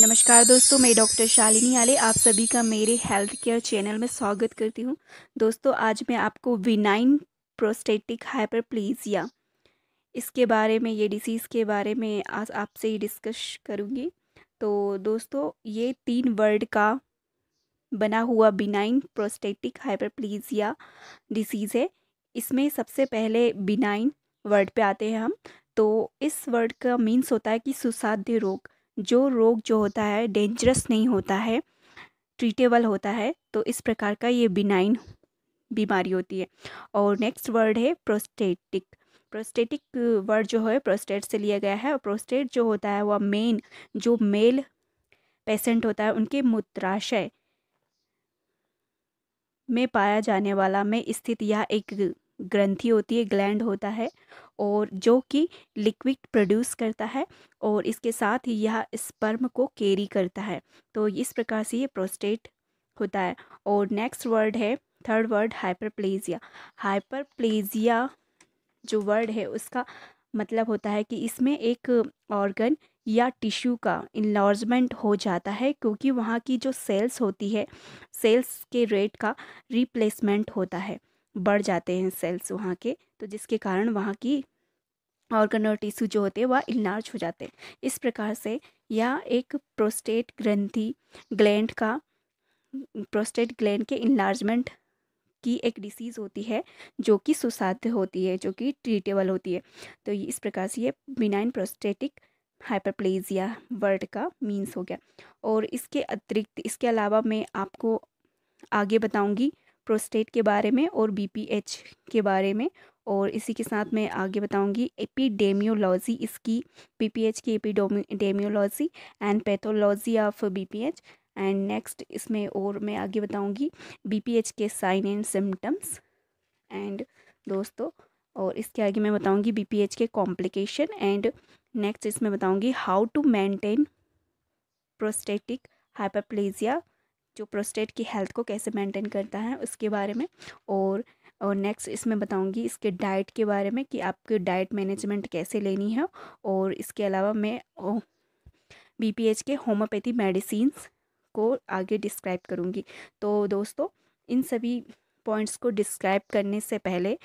नमस्कार दोस्तों मैं डॉक्टर शालिनी आले आप सभी का मेरे हेल्थ केयर चैनल में स्वागत करती हूं दोस्तों आज मैं आपको विनाइन प्रोस्टेटिक हाइपरप्लीजिया इसके बारे में ये डिसीज़ के बारे में आज आपसे ही डिस्कस करूंगी तो दोस्तों ये तीन वर्ड का बना हुआ बिनाइन प्रोस्टेटिक हाइपरप्लीजिया डिसीज़ है इसमें सबसे पहले बिनाइन वर्ड पर आते हैं हम तो इस वर्ड का मीन्स होता है कि सुसाध्य रोग जो रोग जो होता है डेंजरस नहीं होता है ट्रीटेबल होता है तो इस प्रकार का ये बिनाइन बीमारी होती है और नेक्स्ट वर्ड है प्रोस्टेटिक प्रोस्टेटिक वर्ड जो है प्रोस्टेट से लिया गया है और प्रोस्टेट जो होता है वह मेन जो मेल पेशेंट होता है उनके मूत्राशय में पाया जाने वाला में स्थित यह एक ग्रंथि होती है ग्लैंड होता है और जो कि लिक्विड प्रोड्यूस करता है और इसके साथ ही यह स्पर्म को कैरी करता है तो इस प्रकार से ये प्रोस्टेट होता है और नेक्स्ट वर्ड है थर्ड वर्ड हाइपरप्लेजिया हाइपरप्लेजिया जो वर्ड है उसका मतलब होता है कि इसमें एक ऑर्गन या टिश्यू का इन्लॉर्जमेंट हो जाता है क्योंकि वहाँ की जो सेल्स होती है सेल्स के रेट का रिप्लेसमेंट होता है बढ़ जाते हैं सेल्स वहाँ के तो जिसके कारण वहाँ की ऑर्गन और टिश्यू जो होते हैं वह इलनार्ज हो जाते हैं इस प्रकार से यह एक प्रोस्टेट ग्रंथि ग्लैंड का प्रोस्टेट ग्लैंड के इलार्जमेंट की एक डिसीज़ होती है जो कि सुसाध्य होती है जो कि ट्रीटेबल होती है तो इस प्रकार से ये बिनाइन प्रोस्टेटिक हाइपरप्लेजिया वर्ड का मीन्स हो गया और इसके अतिरिक्त इसके अलावा मैं आपको आगे बताऊंगी प्रोस्टेट के बारे में और बीपीएच के बारे में और इसी के साथ मैं आगे बताऊंगी एपिडेमियोलॉजी इसकी बीपीएच की epidemiology and pathology of BPH and next इसमें और मैं आगे बताऊंगी बीपीएच के साइन एंड सिम्टम्स एंड दोस्तों और इसके आगे मैं बताऊंगी बीपीएच के कॉम्प्लिकेशन एंड नेक्स्ट इसमें बताऊँगी how to maintain prostatic hyperplasia जो प्रोस्टेट की हेल्थ को कैसे मेंटेन करता है उसके बारे में और और नेक्स्ट इसमें बताऊंगी इसके डाइट के बारे में कि आपके डाइट मैनेजमेंट कैसे लेनी है और इसके अलावा मैं बी के होम्योपैथी मेडिसिन को आगे डिस्क्राइब करूँगी तो दोस्तों इन सभी पॉइंट्स को डिस्क्राइब करने से पहले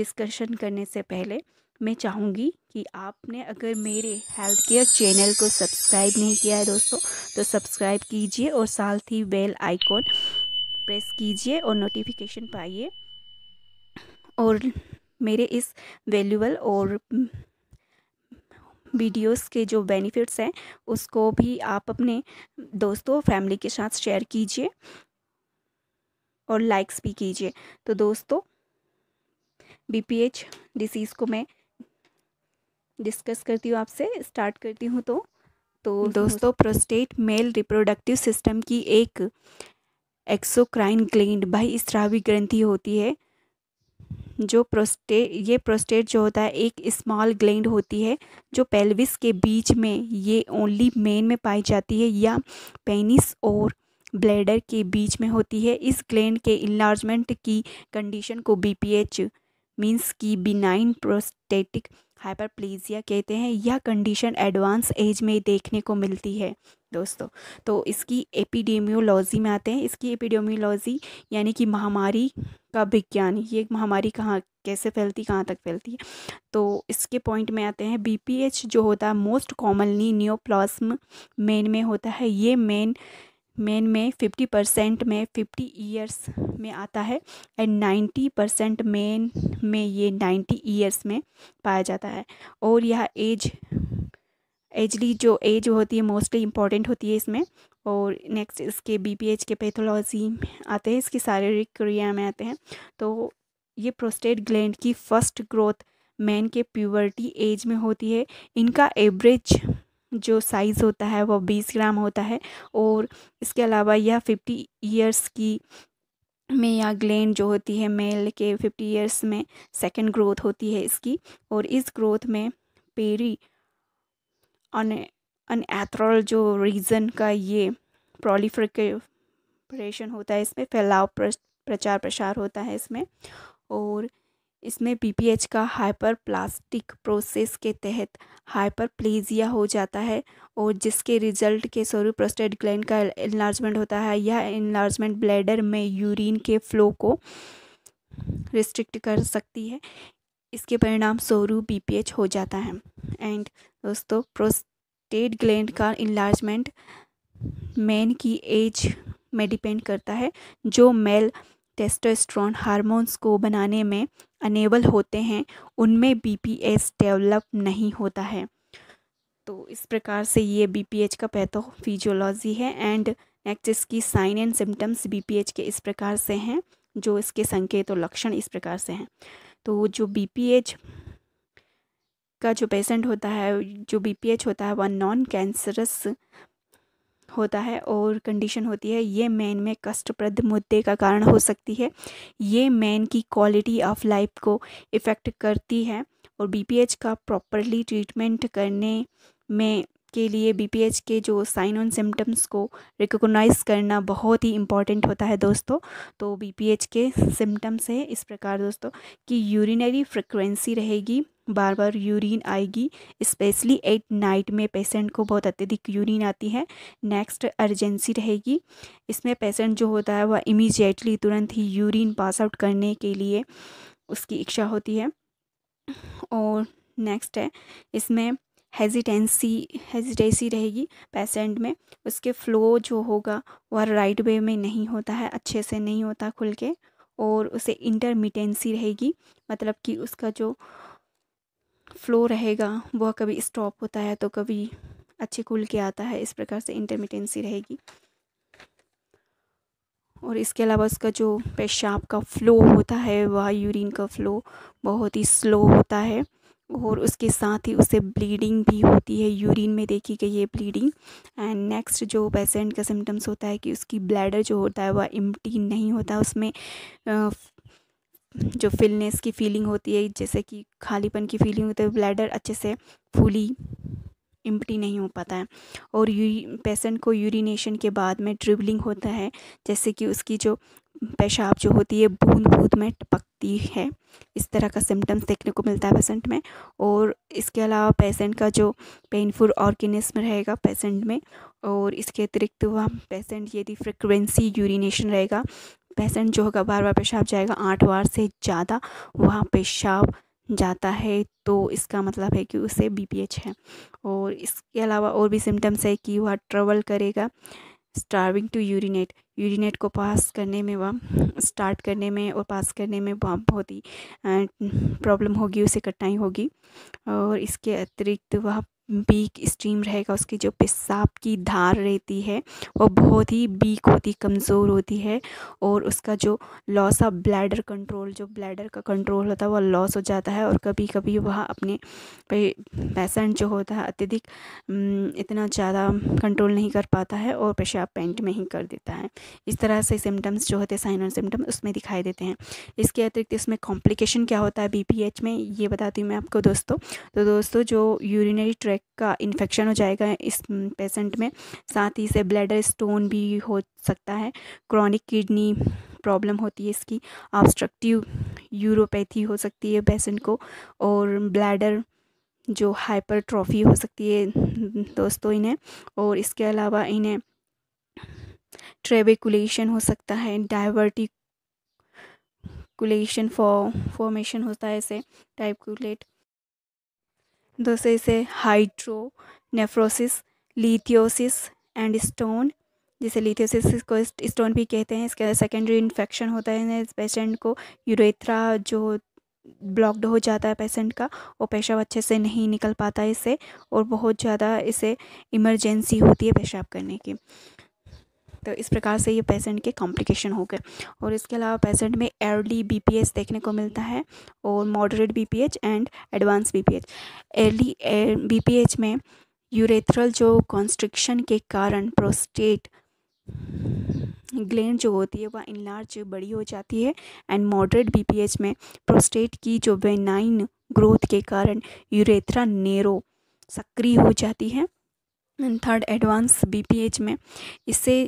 डिस्कशन करने से पहले मैं चाहूँगी कि आपने अगर मेरे हेल्थ केयर चैनल को सब्सक्राइब नहीं किया है दोस्तों तो सब्सक्राइब कीजिए और साथ ही बेल आइकॉन प्रेस कीजिए और नोटिफिकेशन पाइए और मेरे इस वैल्यूबल और वीडियोस के जो बेनिफिट्स हैं उसको भी आप अपने दोस्तों फैमिली के साथ शेयर कीजिए और लाइक्स भी कीजिए तो दोस्तों बीपीएच डिसीज़ को मैं डिस्कस करती हूँ आपसे स्टार्ट करती हूँ तो तो दोस्तों प्रोस्टेट मेल रिप्रोडक्टिव सिस्टम की एक एक्सोक्राइन ग्लैंड भाई स्त्रावी ग्रंथि होती है जो प्रोस्टेट ये प्रोस्टेट जो होता है एक स्मॉल ग्लैंड होती है जो पेल्विस के बीच में ये ओनली मेन में पाई जाती है या पेनिस और ब्लैडर के बीच में होती है इस ग्लैंड के इलार्जमेंट की कंडीशन को बीपीएच मींस की बिनाइन प्रोस्टेटिक हाइपरप्लेजिया कहते हैं यह कंडीशन एडवांस एज में देखने को मिलती है दोस्तों तो इसकी एपिडेमियोलॉजी में आते हैं इसकी एपिडेमियोलॉजी यानी कि महामारी का विज्ञान ये महामारी कहाँ कैसे फैलती कहाँ तक फैलती है तो इसके पॉइंट में आते हैं बीपीएच जो होता है मोस्ट कॉमनली न्योप्लाज्म मेन में होता है ये मेन मेन में फिफ्टी परसेंट में फिफ्टी ईयर्स में आता है एंड नाइन्टी परसेंट मेन में ये नाइन्टी ईयर्स में पाया जाता है और यह एज एजली जो एज होती है मोस्टली इम्पॉर्टेंट होती है इसमें और नेक्स्ट इसके बीपीएच के पैथोलॉजी आते हैं इसकी शारीरिक क्रिया में आते हैं तो ये प्रोस्टेट ग्लैंड की फर्स्ट ग्रोथ मैन के प्यूवर्टी एज में होती है इनका एवरेज जो साइज़ होता है वह बीस ग्राम होता है और इसके अलावा यह फिफ्टी ईयर्स की में या ग्लैन जो होती है मेल के फिफ्टी ईयर्स में सेकंड ग्रोथ होती है इसकी और इस ग्रोथ में पेरी अनएथरल जो रीज़न का ये प्रोलिफरेशन होता है इसमें फैलाव प्रचार प्रसार होता है इसमें और इसमें पीपीएच का हाइपर प्लास्टिक प्रोसेस के तहत हाइपर प्लेजिया हो जाता है और जिसके रिजल्ट के स्वरूप प्रोस्टेट ग्लैंड का इन्लार्जमेंट होता है यह इन्लार्जमेंट ब्लैडर में यूरिन के फ्लो को रिस्ट्रिक्ट कर सकती है इसके परिणाम स्वरूप पीपीएच हो जाता है एंड दोस्तों प्रोस्टेट ग्लैंड का इन्लार्जमेंट मैन की एज में डिपेंड करता है जो मेल टेस्टोस्ट्रॉन हार्मोन्स को बनाने में अनेबल होते हैं उनमें बीपीएच डेवलप नहीं होता है तो इस प्रकार से ये बीपीएच का पैथोफिजियोलॉजी है एंड नेक्स्ट इसकी साइन एंड सिम्टम्स बीपीएच के इस प्रकार से हैं जो इसके संकेत और लक्षण इस प्रकार से हैं तो जो बीपीएच का जो पेशेंट होता है जो बीपीएच होता है वह नॉन कैंसरस होता है और कंडीशन होती है ये मैन में कष्टप्रद मुद्दे का कारण हो सकती है ये मैन की क्वालिटी ऑफ लाइफ को इफ़ेक्ट करती है और बीपीएच का प्रॉपरली ट्रीटमेंट करने में के लिए बीपीएच के जो साइन ऑन सिम्टम्स को रिकोगनाइज करना बहुत ही इम्पॉर्टेंट होता है दोस्तों तो बीपीएच के सिम्टम्स है इस प्रकार दोस्तों कि यूरिनरी फ्रिक्वेंसी रहेगी बार बार यूरिन आएगी स्पेशली एट नाइट में पेशेंट को बहुत अत्यधिक यूरिन आती है नेक्स्ट अर्जेंसी रहेगी इसमें पेशेंट जो होता है वह इमीजिएटली तुरंत ही यूरिन पास आउट करने के लिए उसकी इच्छा होती है और नेक्स्ट है इसमें हेजिटेंसी हेजिटेंसी रहेगी पेशेंट में उसके फ्लो जो होगा वह राइट वे में नहीं होता है अच्छे से नहीं होता खुल के और उसे इंटरमीटेंसी रहेगी मतलब कि उसका जो फ्लो रहेगा वह कभी स्टॉप होता है तो कभी अच्छे खुल के आता है इस प्रकार से इंटरमिटेंसी रहेगी और इसके अलावा उसका जो पेशाब का फ्लो होता है वह यूरिन का फ्लो बहुत ही स्लो होता है और उसके साथ ही उसे ब्लीडिंग भी होती है यूरिन में देखी गई है ब्लीडिंग एंड नेक्स्ट जो पेशेंट का सिम्टम्स होता है कि उसकी ब्लैडर जो होता है वह इम्टी नहीं होता उसमें जो फिलनेस की फीलिंग होती है जैसे कि खालीपन की फीलिंग होती है ब्लैडर अच्छे से फूली इम्पटी नहीं हो पाता है और पेशेंट को यूरिनेशन के बाद में ड्रिबलिंग होता है जैसे कि उसकी जो पेशाब जो होती है बूंद बूंद में टपकती है इस तरह का सिम्टम्स देखने को मिलता है पेशेंट में और इसके अलावा पेशेंट का जो पेनफुल ऑर्गेनिज्म रहेगा पेशेंट में और इसके अतिरिक्त वह पेशेंट यदि फ्रिक्वेंसी यूरिनेशन रहेगा पेशेंट जो होगा बार बार पेशाब जाएगा आठ बार से ज़्यादा वह पेशाब जाता है तो इसका मतलब है कि उसे बीपीएच है और इसके अलावा और भी सिम्टम्स है कि वह ट्रेवल करेगा स्टार्विंग टू यूरिनेट यूरिनेट को पास करने में वह स्टार्ट करने में और पास करने में वह बहुत ही प्रॉब्लम होगी उसे कठिनाई होगी और इसके अतिरिक्त वह बीक स्ट्रीम रहेगा उसकी जो पेशाब की धार रहती है वो बहुत ही बीक होती कमज़ोर होती है और उसका जो लॉस ऑफ ब्लैडर कंट्रोल जो ब्लैडर का कंट्रोल होता है वह लॉस हो जाता है और कभी कभी वह अपने पेशेंट जो होता है अत्यधिक इतना ज़्यादा कंट्रोल नहीं कर पाता है और पेशाब पेंट में ही कर देता है इस तरह से सिम्टम्स जो होते हैं साइन और सिम्टम उसमें दिखाई देते हैं इसके अतिरिक्त इसमें कॉम्प्लिकेशन क्या होता है बी में ये बताती हूँ मैं आपको दोस्तों तो दोस्तों जो यूरिनरी ट्रैक का इन्फेक्शन हो जाएगा इस पेशेंट में साथ ही से ब्लैडर स्टोन भी हो सकता है क्रॉनिक किडनी प्रॉब्लम होती है इसकी ऑब्स्ट्रक्टिव यूरोपैथी हो सकती है पेशेंट को और ब्लैडर जो हाइपरट्रॉफी हो सकती है दोस्तों इन्हें और इसके अलावा इन्हें ट्रेविकुलेशन हो सकता है डाइवर्टिकुलेशन फॉर फॉर्मेशन होता है ऐसे टाइपकुलेट दूसरे इसे hydronephrosis lithiasis and stone जिसे लिथियोसिस को स्टोन भी कहते हैं इसके अंदर सेकेंडरी इन्फेक्शन होता है इस पेशेंट को यूरेथ्रा जो ब्लॉक्ड हो जाता है पेशेंट का वो पेशाब अच्छे से नहीं निकल पाता है इससे और बहुत ज़्यादा इसे इमरजेंसी होती है पेशाब करने की तो इस प्रकार से ये पेशेंट के कॉम्प्लिकेशन हो गए और इसके अलावा पेशेंट में अर्ली बी देखने को मिलता है और moderate B and advance B early B में यूरेथ्रल जो कॉन्स्ट्रिक्शन के कारण प्रोस्टेट ग्लैंड जो होती है वह इनलार्ज बड़ी हो जाती है एंड मॉडरेट बीपीएच में प्रोस्टेट की जो बेनाइन ग्रोथ के कारण यूरेथ्रा नेरो सक्रिय हो जाती है एंड थर्ड एडवांस बीपीएच में इससे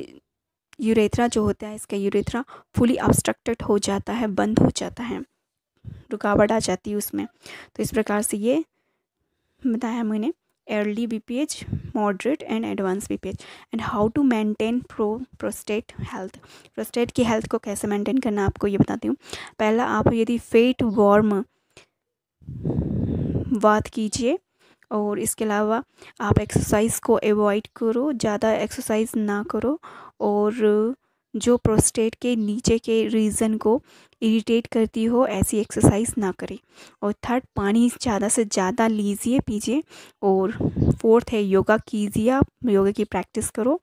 यूरेथ्रा जो होता है इसका यूरेथ्रा फुली ऑब्स्ट्रक्टेड हो जाता है बंद हो जाता है रुकावट आ जाती है उसमें तो इस प्रकार से ये बताया मैंने B P H moderate and advance B P H and how to maintain pro prostate health prostate की हेल्थ को कैसे मैंटेन करना आपको ये बताती हूँ पहला आप यदि फेट वार्म बात कीजिए और इसके अलावा आप एक्सरसाइज को एवॉइड करो ज़्यादा एक्सरसाइज ना करो और जो प्रोस्टेट के नीचे के रीजन को इरिटेट करती हो ऐसी एक्सरसाइज ना करें और थर्ड पानी ज़्यादा से ज़्यादा लीजिए पीजिए और फोर्थ है योगा कीजिए आप योगा की प्रैक्टिस करो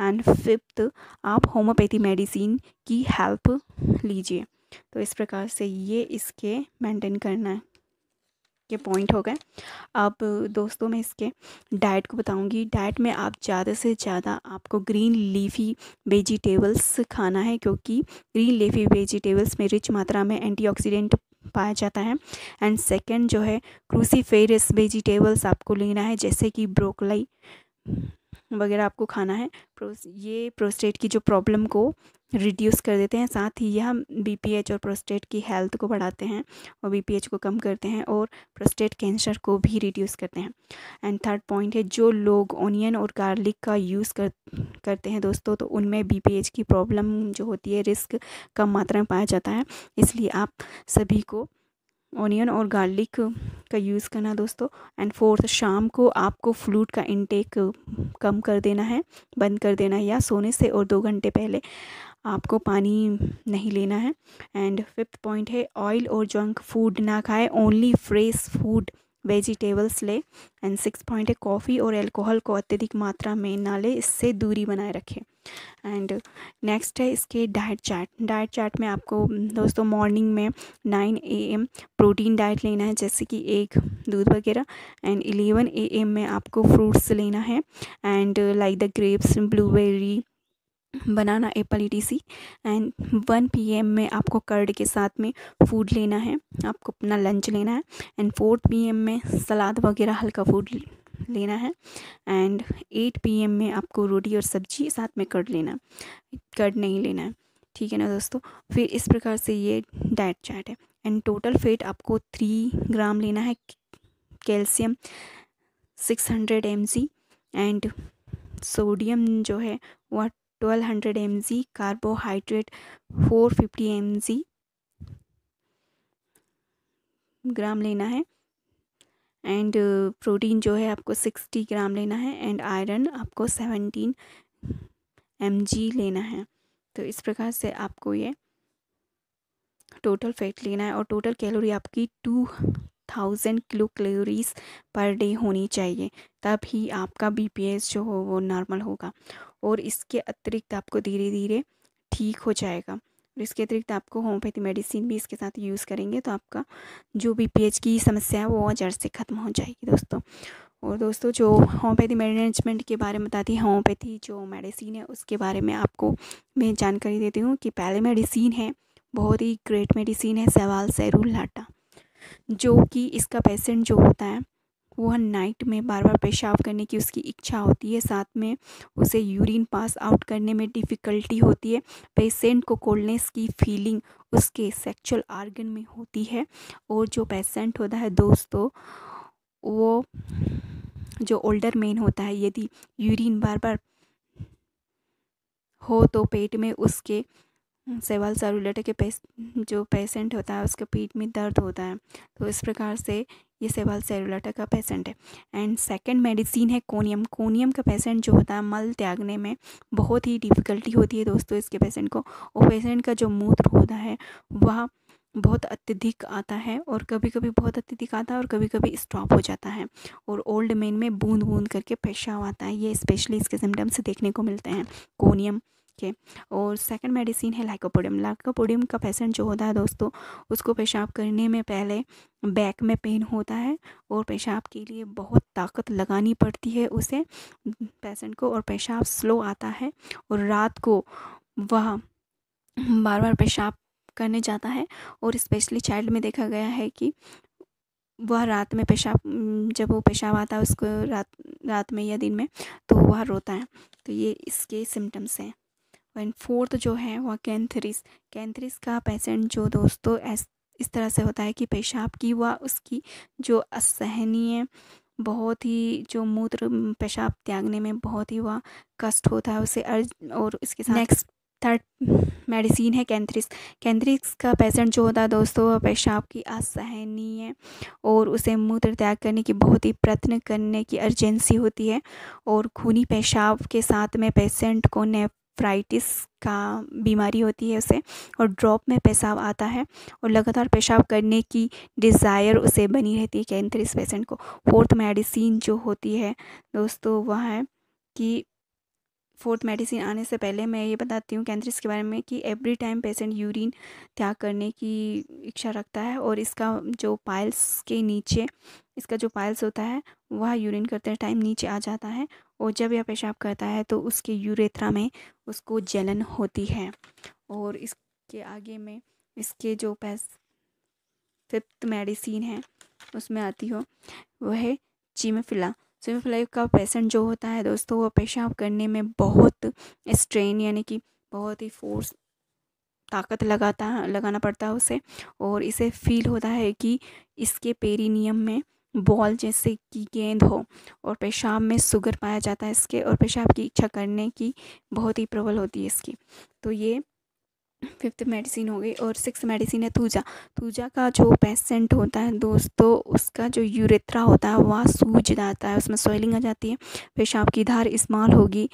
एंड फिफ्थ आप होम्योपैथी मेडिसिन की हेल्प लीजिए तो इस प्रकार से ये इसके मेंटेन करना है के पॉइंट हो गए अब दोस्तों मैं इसके डाइट को बताऊंगी डाइट में आप ज़्यादा से ज़्यादा आपको ग्रीन लीफी वेजिटेबल्स खाना है क्योंकि ग्रीन लीफी वेजिटेबल्स में रिच मात्रा में एंटी पाया जाता है एंड सेकेंड जो है क्रूसीफेरस वेजिटेबल्स आपको लेना है जैसे कि ब्रोकलाई वगैरह आपको खाना है प्रोस ये प्रोस्टेट की जो प्रॉब्लम को रिड्यूस कर देते हैं साथ ही यह बीपीएच और प्रोस्टेट की हेल्थ को बढ़ाते हैं और बीपीएच को कम करते हैं और प्रोस्टेट कैंसर को भी रिड्यूस करते हैं एंड थर्ड पॉइंट है जो लोग ऑनियन और गार्लिक का यूज़ कर करते हैं दोस्तों तो उनमें बीपीएच की प्रॉब्लम जो होती है रिस्क कम मात्रा में पाया जाता है इसलिए आप सभी को ऑनियन और गार्लिक का यूज़ करना दोस्तों एंड फोर्थ शाम को आपको फ्लूड का इनटेक कम कर देना है बंद कर देना है या सोने से और दो घंटे पहले आपको पानी नहीं लेना है एंड फिफ्थ पॉइंट है ऑयल और जंक फूड ना खाएं ओनली फ्रेश फूड वेजिटेबल्स ले एंड सिक्स पॉइंट है कॉफ़ी और अल्कोहल को अत्यधिक मात्रा में ना ले इससे दूरी बनाए रखें एंड नेक्स्ट है इसके डाइट चार्ट डाइट चार्ट में आपको दोस्तों मॉर्निंग में nine A M protein diet लेना है जैसे कि एग दूध वगैरह एंड एलेवन ए एम में आपको फ्रूट्स लेना है and like the grapes blueberry banana apple E T C and one P M में आपको कर्ड के साथ में फूड लेना है आपको अपना लंच लेना है एंड फोर्थ पी एम में सलाद वगैरह हल्का फूड लेना है एंड एट पी एम में आपको रोटी और सब्जी साथ में कर्ड लेना है कर्ड नहीं लेना है ठीक है ना दोस्तों फिर इस प्रकार से ये डाइट चार्ट है एंड टोटल फेट आपको थ्री ग्राम लेना है calcium six hundred M C and sodium जो है वह twelve hundred M G carbohydrate four fifty M G gram लेना है एंड प्रोटीन uh, जो है आपको सिक्सटी ग्राम लेना है एंड आयरन आपको सेवनटीन एम जी लेना है तो इस प्रकार से आपको ये टोटल फैट लेना है और टोटल कैलोरी आपकी two thousand kilocalories per day होनी चाहिए तब ही आपका बी जो हो वो नॉर्मल होगा और इसके अतिरिक्त आपको धीरे धीरे ठीक हो जाएगा और इसके अतिरिक्त आपको होम्योपैथी मेडिसिन भी इसके साथ यूज़ करेंगे तो आपका जो बी की समस्या है वो जड़ से ख़त्म हो जाएगी दोस्तों और दोस्तों जो होम्योपैथी मैनेजमेंट के बारे में बताती है होम्योपैथी जो मेडिसिन है उसके बारे में आपको मैं जानकारी देती हूँ कि पहले मेडिसिन है बहुत ही ग्रेट मेडिसिन है सवाल सैरुल लाटा जो कि इसका पेशेंट जो होता है वह नाइट में बार बार पेशाब करने की उसकी इच्छा होती है साथ में उसे यूरिन पास आउट करने में डिफ़िकल्टी होती है पेशेंट को कोल्डनेस की फीलिंग उसके सेक्चुअल आर्गन में होती है और जो पेशेंट होता है दोस्तों वो जो ओल्डर मेन होता है यदि यूरिन बार बार हो तो पेट में उसके सेवाल सेलुलेट के पे जो पेशेंट होता है उसके पीठ में दर्द होता है तो इस प्रकार से ये सेवाल सेलुलेटा का पेशेंट है एंड सेकंड मेडिसिन है कोनियम कोनियम का पेशेंट जो होता है मल त्यागने में बहुत ही डिफ़िकल्टी होती है दोस्तों इसके पेशेंट को और पेशेंट का जो मूत्र होता है वह बहुत अत्यधिक आता है और कभी कभी बहुत अत्यधिक आता है और कभी कभी स्टॉप हो जाता है और ओल्ड मेन में बूंद बूंद करके पेशाव आता है ये स्पेशली इसके सिम्टम्स देखने को मिलते हैं कोनियम ठीक है और सेकंड मेडिसिन है लाइकोपोडियम लाइकोपोडियम का पेशेंट जो होता है दोस्तों उसको पेशाब करने में पहले बैक में पेन होता है और पेशाब के लिए बहुत ताकत लगानी पड़ती है उसे पेशेंट को और पेशाब स्लो आता है और रात को वह बार बार पेशाब करने जाता है और स्पेशली चाइल्ड में देखा गया है कि वह रात में पेशाब जब वो पेशाब आता है उसको रात रात में या दिन में तो वह रोता है तो ये इसके सिम्टम्स हैं एंड फोर्थ जो है वह कैंथरिस कैंथरिस का पेशेंट जो दोस्तों इस तरह से होता है कि पेशाब की वह उसकी जो असहनीय बहुत ही जो मूत्र पेशाब त्यागने में बहुत ही वह कष्ट होता है उसे अर्ज और इसके साथ नेक्स्ट थर्ड मेडिसिन है कैंथ्रिस कैंथ्रिस का पेशेंट जो होता है दोस्तों पेशाब की असहनीय और उसे मूत्र त्याग करने की बहुत ही प्रयत्न करने की अर्जेंसी होती है और खूनी पेशाब के साथ में पेशेंट को नेप ब्राइटिस का बीमारी होती है उसे और ड्रॉप में पेशाब आता है और लगातार पेशाब करने की डिज़ायर उसे बनी रहती है कैंथर इस पेशेंट को फोर्थ मेडिसिन जो होती है दोस्तों वह है कि फोर्थ मेडिसिन आने से पहले मैं ये बताती हूँ कैंसर के बारे में कि एवरी टाइम पेशेंट यूरिन त्याग करने की इच्छा रखता है और इसका जो पाइल्स के नीचे इसका जो पाइल्स होता है वह यूरिन करते टाइम नीचे आ जाता है और जब यह पेशाब करता है तो उसके यूरेथ्रा में उसको जलन होती है और इसके आगे में इसके जो पैस फिफ्थ मेडिसिन है उसमें आती हो वह चीमफिला स्वीप लाइफ का पेशेंट जो होता है दोस्तों वो पेशाब करने में बहुत स्ट्रेन यानी कि बहुत ही फोर्स ताकत लगाता लगाना पड़ता है उसे और इसे फील होता है कि इसके पेरीनियम में बॉल जैसे कि गेंद हो और पेशाब में शुगर पाया जाता है इसके और पेशाब की इच्छा करने की बहुत ही प्रबल होती है इसकी तो ये फिफ्थ मेडिसिन हो गई और सिक्स मेडिसिन है तूजा तूजा का जो पेशेंट होता है दोस्तों उसका जो यूरेथ्रा होता है वह सूज जाता है उसमें स्वेलिंग आ जाती है पेशाब की धार इस्माल होगी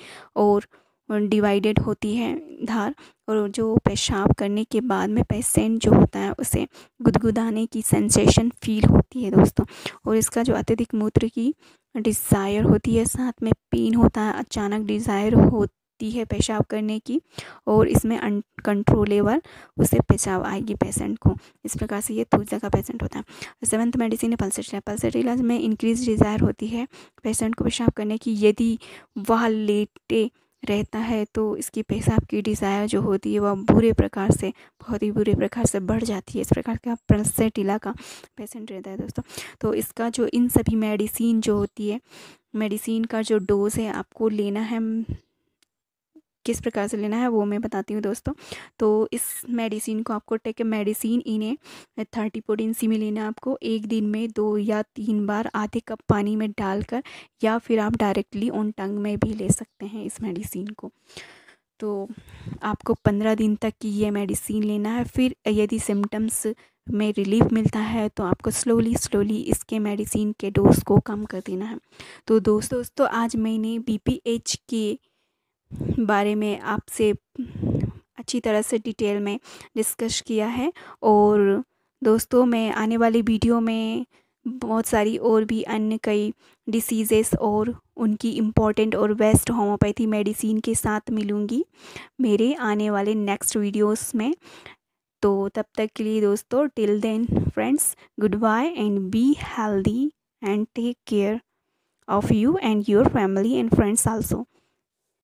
और डिवाइडेड होती है धार और जो पेशाब करने के बाद में पेशेंट जो होता है उसे गुदगुदाने की सेंसेशन फील होती है दोस्तों और इसका जो अत्यधिक मूत्र की डिज़ायर होती है साथ में पेन होता है अचानक डिज़ायर हो होती है पेशाब करने की और इसमें अनकंट्रोलेबल उससे पेशाब आएगी पेशेंट को इस प्रकार से ये थूजा का पेशेंट होता है सेवन्थ मेडिसिन है पल्सेट टीला पल्सेट इलाज में इंक्रीज डिज़ायर होती है पेशेंट को पेशाब करने की यदि वह लेटे रहता है तो इसकी पेशाब की डिज़ायर जो होती है वह बुरे प्रकार से बहुत ही बुरे प्रकार से बढ़ जाती है इस प्रकार का प्रसेटिला का पेशेंट रहता है दोस्तों तो इसका जो इन सभी मेडिसिन जो होती है मेडिसिन का जो डोज है आपको लेना है किस प्रकार से लेना है वो मैं बताती हूँ दोस्तों तो इस मेडिसिन को आपको टेक मेडिसिन इन्हें थर्टी पोटेंसी में लेना है आपको एक दिन में दो या तीन बार आधे कप पानी में डालकर या फिर आप डायरेक्टली ऑन टंग में भी ले सकते हैं इस मेडिसिन को तो आपको पंद्रह दिन तक की ये मेडिसिन लेना है फिर यदि सिम्टम्स में रिलीफ मिलता है तो आपको स्लोली स्लोली इसके मेडिसिन के डोज को कम कर देना है तो दोस्तों दोस्तों आज मैंने बी पी एच के बारे में आपसे अच्छी तरह से डिटेल में डिस्कस किया है और दोस्तों मैं आने वाली वीडियो में बहुत सारी और भी अन्य कई डिसीज़ेस और उनकी इम्पॉर्टेंट और बेस्ट होम्योपैथी मेडिसिन के साथ मिलूँगी मेरे आने वाले नेक्स्ट वीडियोस में तो तब तक के लिए दोस्तों till then friends good bye and be healthy and take care of you and your family and friends also